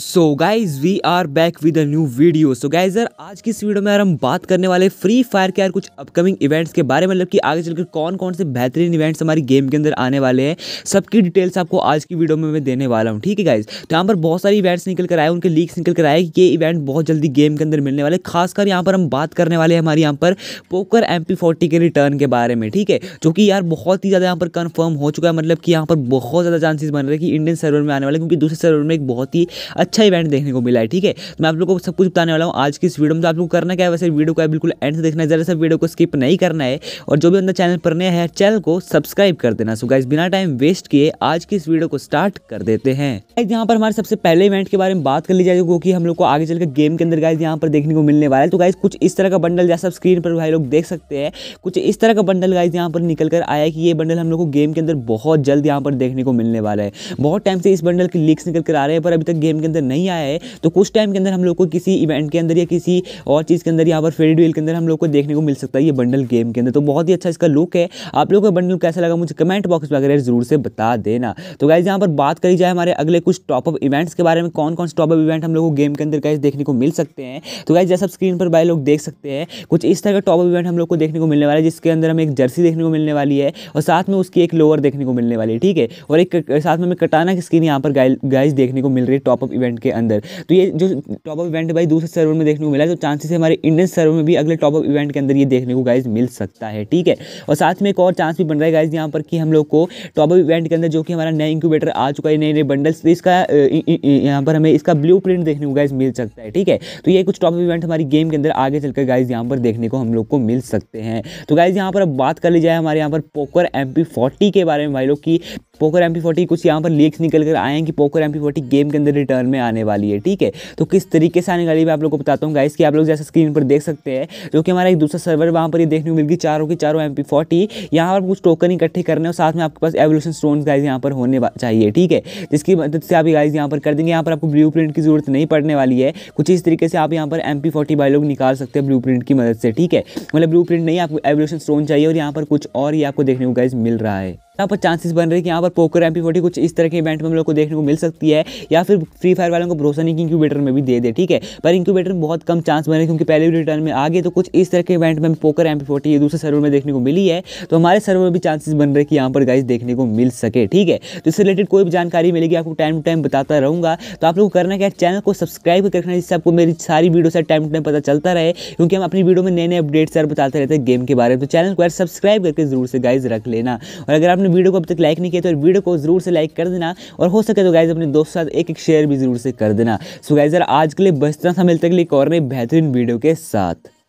so guys we are back with a new video so guys यार आज की इस वीडियो में यार हम बात करने वाले फ्री फायर के यार कुछ अपकमिंग इवेंट्स के बारे में मतलब कि आगे चलकर कौन कौन से बेहतरीन इवेंट्स हमारी गेम के अंदर आने वाले हैं सबकी डिटेल्स आपको आज की वीडियो में मैं देने वाला हूँ ठीक है गाइज तो यहाँ पर बहुत सारे इवेंट्स निकल कर आए उनके लीक्स निकल कर आए कि ये इवेंट बहुत जल्दी गेम के अंदर मिलने वाले खासकर यहाँ पर हम बात करने वाले हैं हमारे यहाँ पर पोकर एम के रिटर्न के बारे में ठीक है जो कि यार बहुत ही ज़्यादा यहाँ पर कन्फर्म हो चुका है मतलब कि यहाँ पर बहुत ज़्यादा चांसेस बन रहे हैं कि इंडियन सर्वर में आने वाले क्योंकि दूसरे सर्वर में एक बहुत ही अच्छा इवेंट देखने को मिला है ठीक है तो मैं आप लोगों को सब कुछ बताने वाला हूँ आज की इस वीडियो में तो आप लोग करना क्या है वैसे वीडियो को बिल्कुल एंड से देखना है जरा सा वीडियो को स्किप नहीं करना है और जो भी अंदर चैनल पर नया है चैनल को सब्सक्राइब कर देना सो गाइज बिना टाइम वेस्ट किए आज की इस वीडियो को स्टार्ट कर देते हैं यहाँ पर हमारे सबसे पहले इवेंट के बारे में बात कर ली जाएगी क्योंकि हम लोग को आगे चलकर गेम के अंदर गाइज यहाँ पर देखने को मिलने वाला है तो गाइज कुछ इस तरह का बंडल जैसा स्क्रीन पर भाई लोग देख सकते हैं कुछ इस तरह का बंडल गाइज यहाँ पर निकल कर आया है कि ये बंडल हम लोग को गेम के अंदर बहुत जल्द यहाँ पर देखने को मिलने वाला है बहुत टाइम से इस बंडल के लीक्स निकल कर आ रहे हैं पर अभी तक गेम के अंदर अंदर नहीं आया है तो कुछ टाइम के अंदर हम लोग को किसी इवेंट के अंदर या किसी और चीज़ के अंदर यहाँ पर फेरी डुएल के अंदर हम लोग को देखने को मिल सकता है ये बंडल गेम के अंदर तो बहुत ही अच्छा इसका लुक है आप लोगों का बंडल कैसा लगा मुझे कमेंट बॉक्स में अगर ज़रूर से बता देना तो गाइज यहाँ पर बात करी जाए हमारे अगले कुछ टॉपअप इवेंट्स के बारे में कौन कौन से टॉपअप इवेंट हम लोग को गेम के अंदर गाइज देखने को मिल सकते हैं तो गाइज जैसा स्क्रीन पर भाई लोग देख सकते हैं कुछ इस तरह का टॉपअप इवेंट हम लोग को देखने को मिलने वाला है जिसके अंदर हमें एक जर्सी देखने को मिलने वाली है और साथ में उसकी एक लोअर देखने को मिलने वाली है ठीक है और एक साथ में कटाना की स्क्रीन यहाँ पर गाइज देखने को मिल रही है टॉपअप इवेंट के अंदर तो ये जो टॉप ऑफ इवेंट भाई दूसरे सर्वर में देखने को मिला है तो चांसेस हमारे इंडियन सर्वर में भी अगले टॉप ऑफ इवेंट के अंदर ये देखने को गाइज मिल सकता है ठीक है और साथ में एक और चांस भी बन रहा है गाइज यहाँ पर कि हम लोग को टॉप ऑफ इवेंट के अंदर जो कि हमारा नया इंक्यूबेटर आ चुका है नए नए बंडल्स इसका यहाँ पर हमें इसका ब्लू देखने को गाइज मिल सकता है ठीक है तो ये कुछ टॉप ऑफ इवेंट हमारी गेम के अंदर आगे चलकर गाइज यहाँ पर देखने को हम लोग को मिल सकते हैं तो गाइज यहाँ पर अब बात कर ली जाए हमारे यहाँ पर पोकर एम के बारे में भाई लोग की पोकर एम पी कुछ यहाँ पर लीक्स निकल कर आए हैं कि पोकर एम पी गेम के अंदर रिटर्न में आने वाली है ठीक है तो किस तरीके से आने वाली मैं आप लोग को बताता हूँ गाइस कि आप लोग जैसा स्क्रीन पर देख सकते हैं जो कि हमारा एक दूसरा सर्वर वहाँ पर ये देखने को मिल गई चारों की चारों एम पी फोर्टी यहाँ पर कुछ टोकन इकट्ठे करने और साथ में आपके पास एवोल्यूशन स्टोन गाइज यहाँ पर होने चाहिए ठीक है जिसकी मदद से आप गाइज यहाँ पर कर देंगे यहाँ पर आपको ब्लू की जरूरत नहीं पड़ने वाली है कुछ इस तरीके से आप यहाँ पर एम पी फोर्टी बाई लोग निकाल सकते हैं ब्लू की मदद से ठीक है मतलब ब्लू नहीं आपको एवोल्यूशन स्टोन चाहिए और यहाँ पर कुछ और ही आपको देखने को गाइज मिल रहा है यहाँ पर चांसेस बन रहे हैं कि यहाँ पर पोकर एम पी कुछ इस तरह के इवेंट में हम लोग को देखने को मिल सकती है या फिर फ्री फायर वालों को भरोसा नहीं कि इंक्यूबेटर में भी दे दे ठीक है पर इंक्यूबेटर में बहुत कम चांस बन रहे क्योंकि पहले भी रिटर्न में आ गए तो कुछ इस तरह के इवेंट में पोकर एम ये दूसरे सर्वर में देखने को मिली है तो हमारे सर्वर में भी चांसेस बन रहे कि यहाँ पर गाइज देखने को मिल सके ठीक है तो इससे रिलेटेड कोई भी जानकारी मिलेगी आपको टाइम टू टाइम बताता रहूँगा तो आप लोग करना क्या चैनल को सब्सक्राइब रखना जिससे आपको मेरी सारी वीडियो से टाइम टू टाइम पता चलता रहे क्योंकि हम अपनी वीडियो में नए नए अपडेट्स सर बताते रहते हैं गेम के बारे में तो चैनल को सब्सक्राइब करके जरूर से गाइज रख लेना और अगर आपने वीडियो को अब तक लाइक नहीं किया तो वीडियो को ज़रूर से लाइक कर देना और हो सके तो गाइज अपने दोस्तों साथ एक एक शेयर भी ज़रूर से कर देना सो गाइजर आज के लिए बस इतना था मिलते के लिए और बेहतरीन वीडियो के साथ